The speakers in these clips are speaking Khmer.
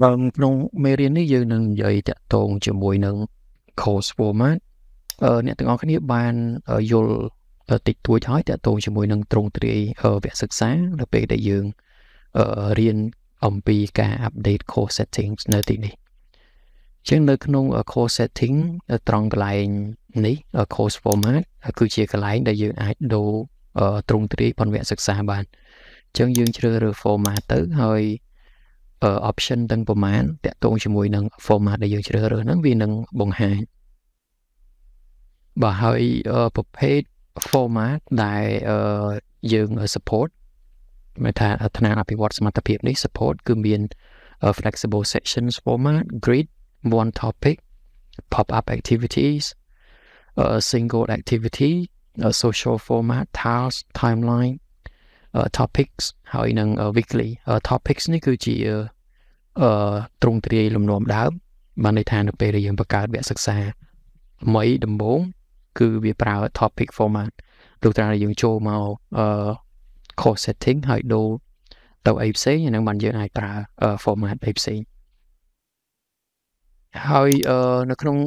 ក្នុងមេរៀននេះយើងនឹងនិយាយតាក់ទងជាមួយនឹង course format អ្នកទាំងអស់គ្នាបានយល់តិចតួចហើយតាក់ទងជាមួយនឹងត្រង់ទ្រាយវគ្គសិក្សានៅពេលដែលយើងរៀនអំពីការ update course settings នៅទីនេះជាងនៅក្នុង course setting ត្រង់កន្លែងនេះ course format គឺជាកន្លែងដែលយើងអាចដូរត្រង់ទ្រាយផនវគ្គសិក្សាបានអញ្ចឹងយើងជ្រើសរើស format ទៅហើយ option ទាំងប្រមាណតាក់ទងជាមួយនឹង format ដែលយើងជ្រើសរើសហ្នឹងវានឹងបង្ហាញបាទហើយប្រភេទ format ដែលយើង support មានថាថ្នាក់អភិវឌ្ឍសមត្ថភាព នេះ support គឺមាន flexible sections format grid one topic pop up activities a single activity a social format task timeline topics ហើយនឹង weekly topics នេះគឺជាអឺទ្រង់ទ្រាយលំនាំ ដើមបានន័យថានៅពេលដែលយើងបង្កើតវគ្គសិក្សាថ្មីដំបូង គឺវាប្រើ topic format ដូចត្រាយើងចូលមកអឺ course setting ហើយដូរទៅអីផ្សេងហ្នឹងបានយើងអាចប្រើ format អីផ្សេងហើយអឺនៅក្នុង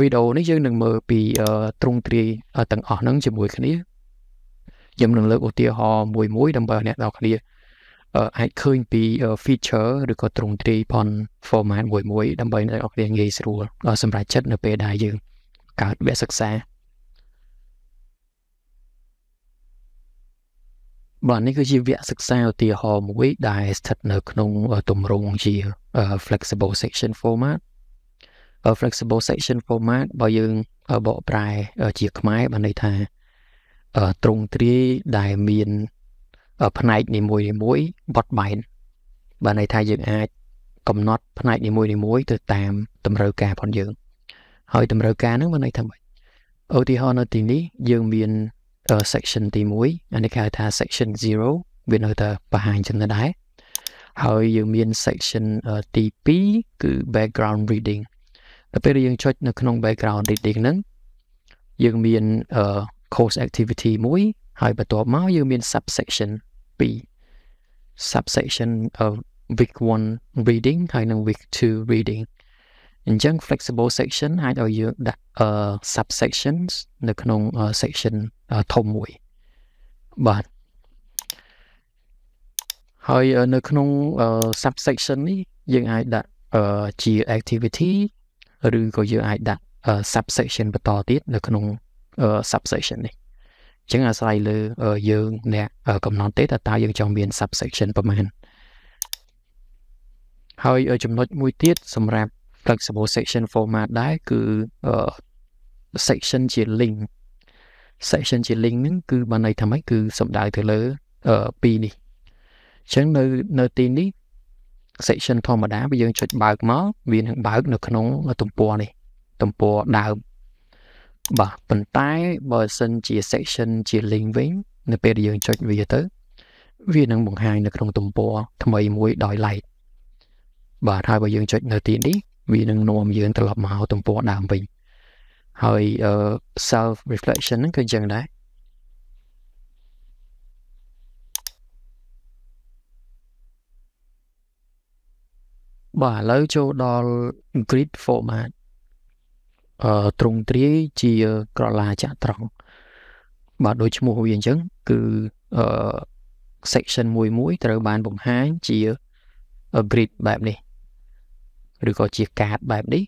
វីដេអូនេះយើងនឹងមើលពីទ្រង់ទ្រាយទាំងអស់ហ្នឹងជាមួយ គ្នាខ្ញុំនឹងលើកឧទាហរណ៍មួយមួយដើម្បីឲ្យអ្នកនរគ្នាអាចឃើញពី feature ឬក៏ទ្រង់ទ្រាយផន format មួយមួយដើម្បីអ្នកនរគ្នាងាយស្រួលសម្រាប់ចិត្តនៅពេលដែលយើងកើតវគ្គសិក្សាបាទនេះគឺជាវគ្គសិក្សាឧទាហរណ៍មួយដែលស្ថិតនៅក្នុងទម្រង់ជា flexible section format flexible section format បើយើងបកប្រែ ជា ខ្មែរបានន័យថាទ្រង់ទ្រាយដែលមានផ្នែកនីមួយនីមួយបត់បែនបានន័យថាយើងអាច កំណត់ ផ្នែកនីមួយនីមួយទៅ តាម តម្រូវការរបស់យើង ហើយតម្រូវការហ្នឹងបានន័យថាម៉េចឧទាហរណ៍នៅទីនេះយើងមាន section ទី1អានេះគេហៅថា section 0វានៅតែបង្ហាញចឹងដែរហើយយើងមាន section ទី2គឺ background reading ដល់ពេលយើងចុចនៅក្នុង background reading ហ្នឹងយើងមានអឺ course activity 1ហើយបន្ទាប់មកយើងមាន subsection 2 subsection of week 1 reading ហើយនិង week 2 reading អញ្ចឹង flexible section អាចឲ្យយើងដាក់ subsections នៅក្នុង section ធំមួយបាទហើយនៅក្នុង subsection នេះយើងអាចដាក់ជា activity ឬក៏យើងអាចដាក់ subsection បន្តទៀតនៅក្នុង subsection នេះអញ្ចឹងអាស្រ័យលើ យើងអ្នកកំណត់ទេតើតើយើងចង់មាន subsection ប្រមាណហើយចំណុចមួយទៀតសម្រាប់ flexible section format ដែរគឺ section ជា link section ជា link ហ្នឹងគឺបានន័យថាម៉េចគឺសំដៅទៅលើ2នេះអញ្ចឹងនៅនៅទីនេះ section ធម្មតាវាយើងចុចបើកមកវានឹងបើក នៅក្នុងទំព័រនេះទំព័រដើមបាទប៉ុន្តែបើសិនជា section ជា link វិញនៅ ពេលដែលយើងចុចវាទៅ វានឹងបង្ហាញនៅក្នុងទំព័រថ្មីមួយដោយឡែកបាទហើយបើយើងចុចនៅទីនេះវានឹងនាំយើងត្រឡប់មកទំព័រដើមវិញហើយ self reflection ហ្នឹងគឺយ៉ាងដែរបាទឥឡូ w ចូលដល់ grid format ទ្រង់ទ្រាយជាក្រឡាចត្រង្គបាទដូចឈ្មោះវាអញ្ចឹងគឺអឺ section មួយមួយត្រូវបានបង្ហាញជា grid បែបនេះឬក៏ជាកាតបែបនេះ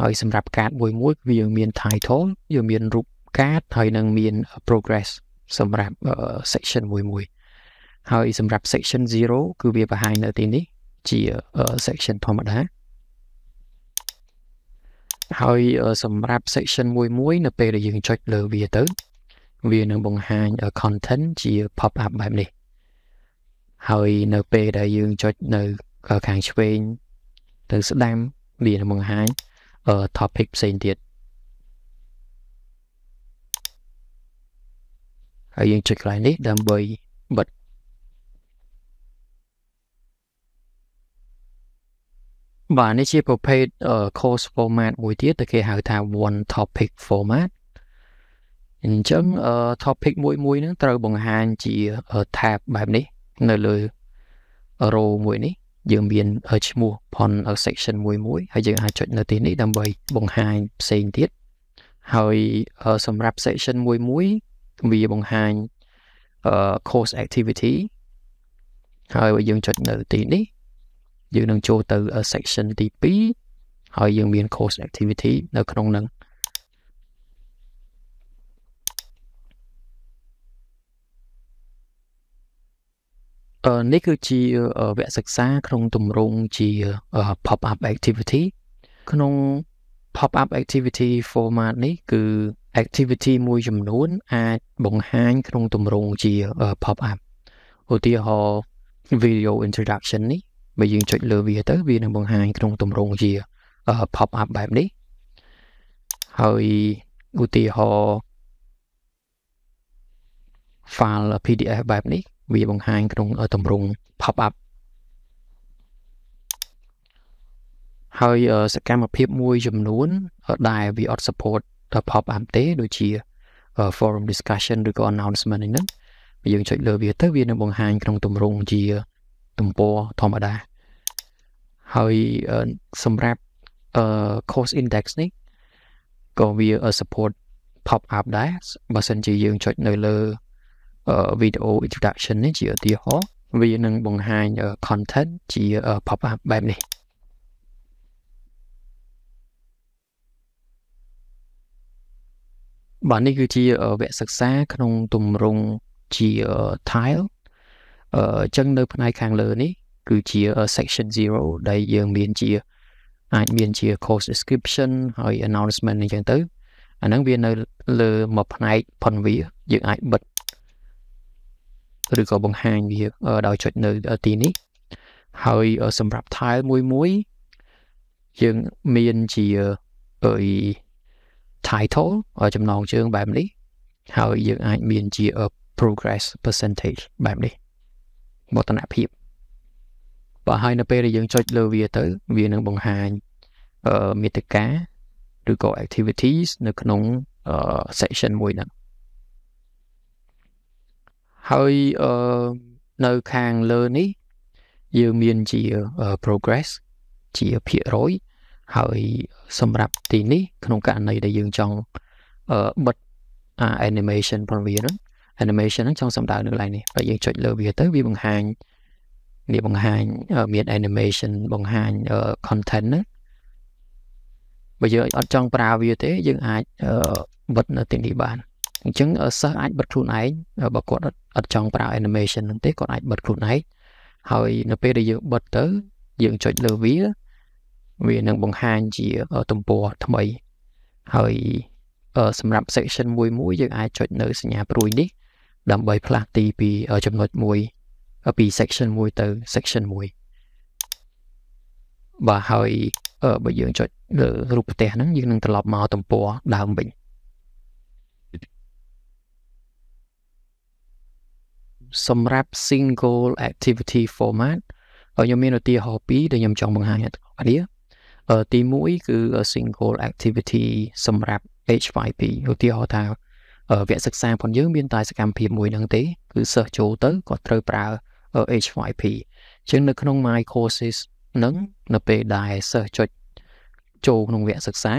ហើយសម្រាប់កាតមួយមួយវាមាន title យើងមានរូបកាតហើយនឹងមាន progress សម្រាប់ section មួយមួយហើយ សម្រាប់ section 0គឺវាបង្ហាញនៅទីនេះជា section ធម្មតាហើយ សម្រាប់ section មួយមួយនៅពេលដែលយើងចុចលើវាទៅវានឹងបង្ហាញ content ជា pop up បែបនេះហើយនៅពេលដែលយើងចុចនៅខាងឆ្វេងទៅស្ដាំវានឹងបង្ហាញ topic ផ្សេងទៀតហើយយើងចុចកន្លែងនេះ ដើម្បីបិទបាទនេះជាប្រភេទ course format មួយទៀតដែលគេហៅថា one topic format អញ្ចឹង topic មួយមួយហ្នឹងត្រូវបង្ហាញជា tab បែបនេះនៅលើ row មួយនេះយើងមានឈ្មោះ upon section មួយមួយហើយយើងអាចចុចនៅទីនេះដើម្បីបង្ហាញផ្សេងទៀតហើយសម្រាប់ section មួយមួយវាបង្ហាញ course activity ហើយយើងចុចនៅទីនេះយើងនឹងចូលទៅ section ទី2ហើយយើង មាន course activity នៅ ក្នុងនឹងអឺនេះគឺជាវគ្គសិក្សាក្នុងទម្រង់ជា pop up activity ក្នុង pop up activity format នេះ គឺ activity មួយចំនួន អាចបង្ហាញក្នុងទម្រង់ជា pop up ឧទាហរណ៍ video introduction នេះបើយើងចុចលើវាទៅវានឹងបង្ហាញក្នុងទម្រង់ជា pop up បែបនេះហើយឧទាហរណ៍ file PDF បែបនេះ វាបង្ហាញក្នុងទម្រង់ pop up ហើយសកម្មភាពមួយចំនួន ដែលវាអត់ support ទៅ pop up ទេដូចជា forum discussion ឬក៏ announcement ហ្នឹងយើងចុចលើវាទៅវានឹងបង្ហាញក្នុងទម្រង់ជាទំព័រធម្មតាហើយសម្រាប់ cost index នេះក៏វា support pop up ដែរបើសិនជាយើងចុចនៅលើ video introduction នេះជាឧទាហរណ៍វានឹងបង្ហាញ content ជា pop up បែបនេះបាទនេះគឺជាវគ្គសិក្សាក្នុងទម្រង់ជា tile អញ្ចឹងនៅ ផ្នែកខាងលើនេះគឺជា section 0ដែលយើងមានជាអាចមានជា course description ហើយ announcement អញ្ចឹងទៅអាហ្នឹងវានៅលើមួយផ្នែកផុនវាយើងអាចបិទឬក៏បង្ហាញវាដោយចុចនៅទីនេះហើយសម្រាប់ tile មួយមួយយើងមានជាអី title ចំណងជើងបែបនេះហើយយើងអាចមានជា progress percentage បែបនេះវឌ្ឍនភាពបើហើយនៅពេលដែលយើងចុចលើវាទៅវានឹងបង្ហាញអឺមេតិកាឬក៏ activities នៅក្នុង section មួយហ្នឹងហើយអឺនៅខាងលើនេះយើងមានជា progress ជាភាគរយហើយសម្រាប់ទីនេះ ក្នុងករណីដែលយើងចង់បិទ animation របស់វាហ្នឹង animation ហ្នឹងចង់សំដៅនៅកន្លែងនេះបើយើងចុចលើវាទៅវាបង្ហាញវាបង្ហាញមាន animation បង្ហាញ content ណាបើយើងអត់ចង់ប្រើវាទេ យើងអាចបិទនៅទីនេះបានអញ្ចឹងសិស្សអាចបិទខ្លួនឯងបើគាត់អត់ចង់ប្រើ animation ហ្នឹងទេគាត់អាចបិទខ្លួនឯងហើយនៅពេលដែលយើងបិទទៅ យើងចុចលើវាវានឹងបង្ហាញជាទំព័រថ្មី ហើយសម្រាប់ section មួយមួយយើងអាចចុចនៅសញ្ញាព្រួយនេះដើម្បីផ្លាស់ទីពីចំណុចមួយពី section 1ទៅ section 1បាទហើយបើយើងចុចលើរូបផ្ទះហ្នឹងយើងនឹងត្រឡប់មកទំព័រដើមវិញសម្រាប់ single activity format ខ្ញុំមានឧទាហរណ៍ពីរដែលខ្ញុំចង់បង្ហាញដល់អ្នកនាងទី1គឺ single activity សម្រាប់ H5P ឧទាហរណ៍ថាវគ្គសិក្សារបស់យើងមានតែសកម្មភាពមួយហ្នឹងទេ គឺសិស្សចូលទៅគាត់ត្រូវប្រើ HYP ជាងនៅក្នុង my courses ហ្នឹងនៅពេលដែលសិស្សចុចចូលក្នុងវគ្គសិក្សា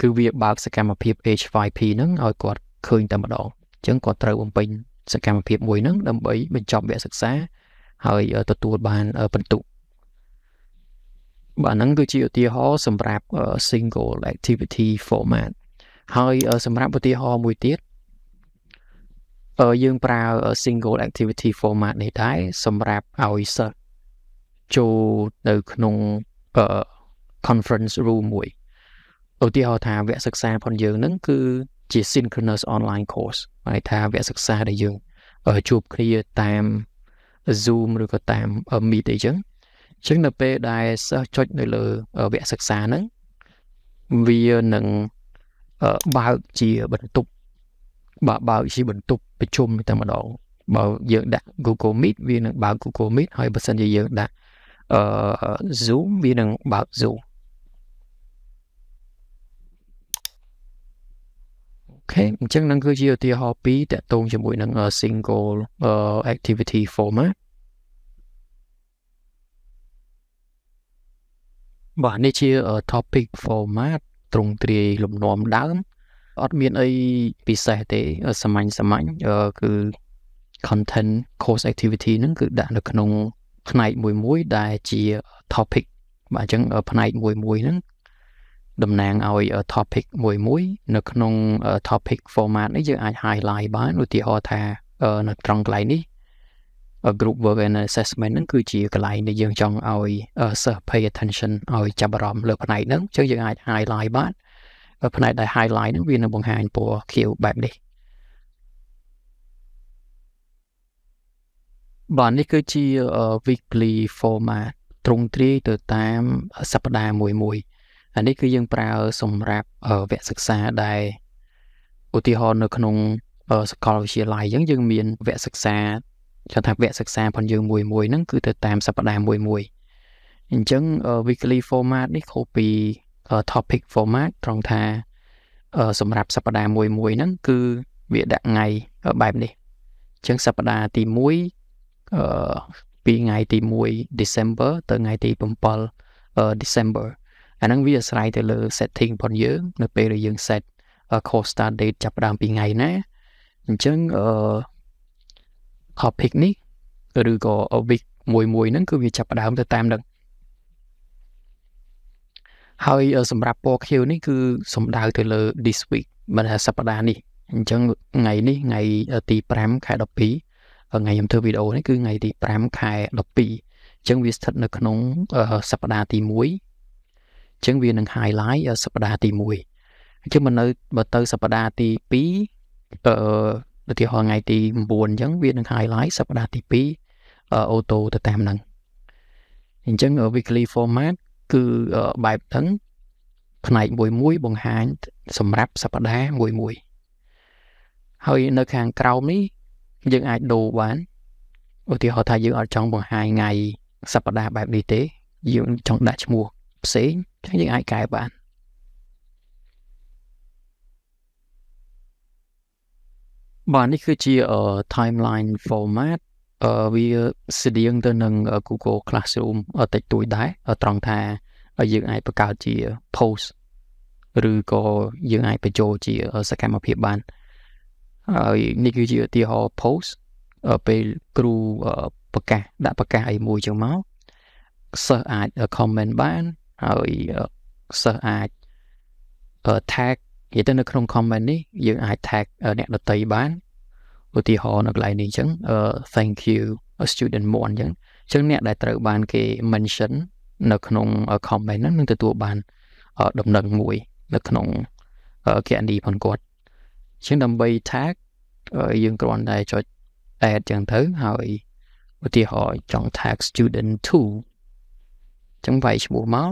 គឺវាបើកសកម្មភាព HYP ហ្នឹងឲ្យគាត់ឃើញតែម្ដងអញ្ចឹងគាត់ត្រូវបំពេញសកម្មភាពមួយហ្នឹងដើម្បីបញ្ចប់វគ្គសិក្សា ហើយទទួលបានពិន្ទុបាទហ្នឹងគឺជាឧទាហរណ៍សម្រាប់ single activity format ហើយសម្រាប់ឧទាហរណ៍មួយទៀតយើងប្រើ single activity format នេះដែរសម្រាប់ឲ្យសិស្សចូលនៅក្នុង conference room មួយឧទាហរណ៍ថាវគ្គសិក្សារបស់យើងនឹងគឺជា synchronous online course ហើយថាវគ្គសិក្សាដែលយើងជួបគ្នាតាម Zoom ឬក៏តាម Meet អីចឹងអញ្ចឹងនៅពេលដែលសិស្សចុចនៅលើវគ្គសិក្សាហ្នឹងវានឹងបើកជាបន្ទប់បើបើកជាបន្ទប់ប្រជុំតែម្ដងបើយើងដាក់ Google Meet វានឹងបើក Google Meet ហើយបើសិនជាយើងដាក់អឺ Zoom វានឹងបើក Zoom អូខេអញ្ចឹងនឹងគឺជាឧទាហរណ៍ពីរតាក់ទងជាមួយនឹង single activity format បាទនេះជា topic format ទ្រង់ទ្រាយលំនាំដើមអត់មានអីពិសេសទេសាមញ្ញសាមញ្ញគឺ content course activity ហ្នឹងគឺដាក់នៅក្នុងផ្នែកមួយមួយដែលជា topic បាទអញ្ចឹងផ្នែកមួយមួយហ្នឹងតំណាងឲ្យ topic មួយមួយ នៅក្នុង topic format នេះយើងអាច highlight បានឧទាហរណ៍ថា នៅត្រង់កន្លែងនេះ group work and assessment ហ្នឹងគឺជាកន្លែងដែលយើងចង់ឲ្យសិស្ស pay attention ឲ្យចាប់អារម្មណ៍លើ ផ្នែកហ្នឹងចឹងយើងអាច highlight បានផ្នែកដែល highlight ហ្នឹងវានឹងបង្ហាញពណ៌ខៀវបែបនេះបាទនេះគឺជា weekly format ទ្រង់ទ្រាយទៅតាមសប្តាហ៍មួយមួយអានេះគឺយើងប្រើ សម្រាប់វគ្គសិក្សាដែលឧទាហរណ៍នៅក្នុងសកលវិទ្យាល័យអញ្ចឹងយើងមានវគ្គសិក្សាគេថាវគ្គសិក្សាផងយើងមួយមួយហ្នឹងគឺទៅតាមសប្តាហ៍មួយមួយអញ្ចឹង weekly format នេះខុសពី topic format ត្រង់ថាសម្រាប់សប្តាហ៍មួយមួយហ្នឹងគឺវាដាក់ថ្ងៃបែបនេះអញ្ចឹងសប្តាហ៍ទី1អឺពីថ្ងៃទី1 December ទៅថ្ងៃទី7 December អាហ្នឹងវាអាស្រ័យទៅលើ setting របស់យើង នៅពេលដែលយើង set course start date ចាប់ដើមពីថ្ងៃណាអញ្ចឹងអឺ topic នេះឬក៏ week មួយមួយហ្នឹងគឺវាចាប់ផ្ដើមទៅតាមនឹងហើយសម្រាប់ពណ៌ខៀវនេះគឺសំដៅទៅលើ this week មិនថាសប្តាហ៍នេះអញ្ចឹងថ្ងៃនេះថ្ងៃ ទី5ខែ12ថ្ងៃខ្ញុំធ្វើវីដេអូនេះគឺថ្ងៃ ទី5ខែ12អញ្ចឹងវាស្ថិតនៅក្នុងសប្តាហ៍ទី1អញ្ចឹងវានឹង highlight សប្តាហ៍ទី1អញ្ចឹងមកនៅ បើទៅសប្តាហ៍ទី2អឺឧទាហរណ៍ថ្ងៃទី9អញ្ចឹងវានឹង highlight សប្តាហ៍ទី2អូតូទៅតាមហ្នឹងអញ្ចឹង weekly format គឺបែបហ្នឹងផ្នែកមួយមួយបង្ហាញសម្រាប់សប្តាហ៍មួយមួយហើយនៅខាងក្រោមនេះយើងអាចដូរបានឧទាហរណ៍ថាយើងអត់ចង់បង្ហាញថ្ងៃសប្តាហ៍បែបនេះទេ យើងចង់ដាក់ឈ្មោះផ្សេងអញ្ចឹងយើងអាចកែបានបាទនេះគឺជា timeline format វាស្តៀងទៅនឹង Google Classroom តិចតួចដែរត្រង់ថា យើងអាចបង្កើតជា post ឬក៏យើងអាចបញ្ចូលជាសកម្មភាពបានហើយនេះគឺជាឧទាហរណ៍ post ពេលគ្រូប្រកាសដាក់ប្រកាសអីមួយចឹងមកសិស្សអាច comment បានហើយសិស្សអាច tag និយាយទៅនៅក្នុង comment នេះយើងអាច tag អ្នកដតីបានឧទាហរណ៍នៅកន្លែងនេះអញ្ចឹង thank you a student 1អញ្ចឹងអញ្ចឹងអ្នកដែលត្រូវបានគេ mention នៅក្នុង comment ហ្នឹងនឹងទទួលបាន ដំណឹងមួយ នៅក្នុងគណនីផងគាត់អញ្ចឹងដើម្បី tag យើងគ្រាន់តែចុច add អញ្ចឹងទៅហើយឧទាហរណ៍ចង់ tag student 2អញ្ចឹងវាយឈ្មោះមក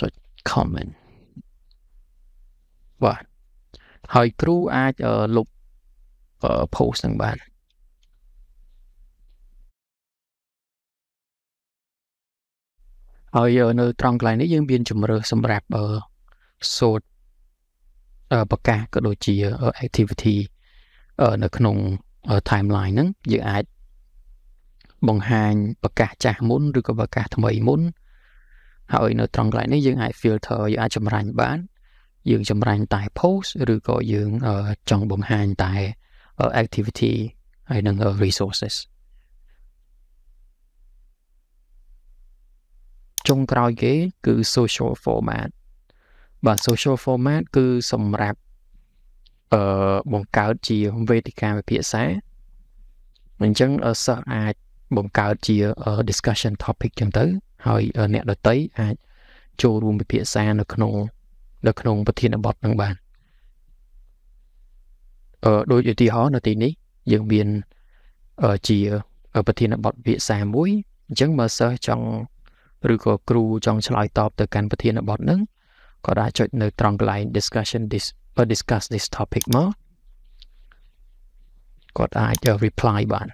ចុច comment បាទហើយគ្រូអាចលុប post នឹងបានហើយនៅត្រង់កន្លែងនេះយើង មានជំរើសសម្រាប់សូត្រប្រកាសក៏ដូចជា activity នៅក្នុង timeline ហ្នឹងយើងអាច បង្ហាញប្រកាស ចាស់មុនឬក៏ប្រកាសថ្មីមុន ហើយនៅត្រង់កន្លែងនេះយើងអាច filter យើងអាចចម្រាញ់បានយើងចម្រាញ់តែ post ឬក៏យើងចង់បង្ហាញតែ activity ហើយនឹង resources ចុងក្រោយគេគឺ social format បាទ social format គឺសម្រាប់អឺបង្កើតជាវេទិកាវិភាសាអញ្ចឹងសិស្សអាចបង្កើតជា discussion topic ចឹងទៅ ហើយអ្នកដទៃអាចចូលរួមពិភាក្សានៅក្នុងនៅក្នុងប្រធានបទនឹងបានអឺដូចឧទាហរណ៍នៅទីនេះ យើងមានជាប្រធានបទវិសាមួយអញ្ចឹងបើសិស្សចង់ឬក៏គ្រូ ចង់ឆ្លើយតបទៅកាន់ប្រធានបទហ្នឹងក៏អាចចុចនៅត្រង់កន្លែង discussion this discuss this topic មកគាត់អាច reply បាន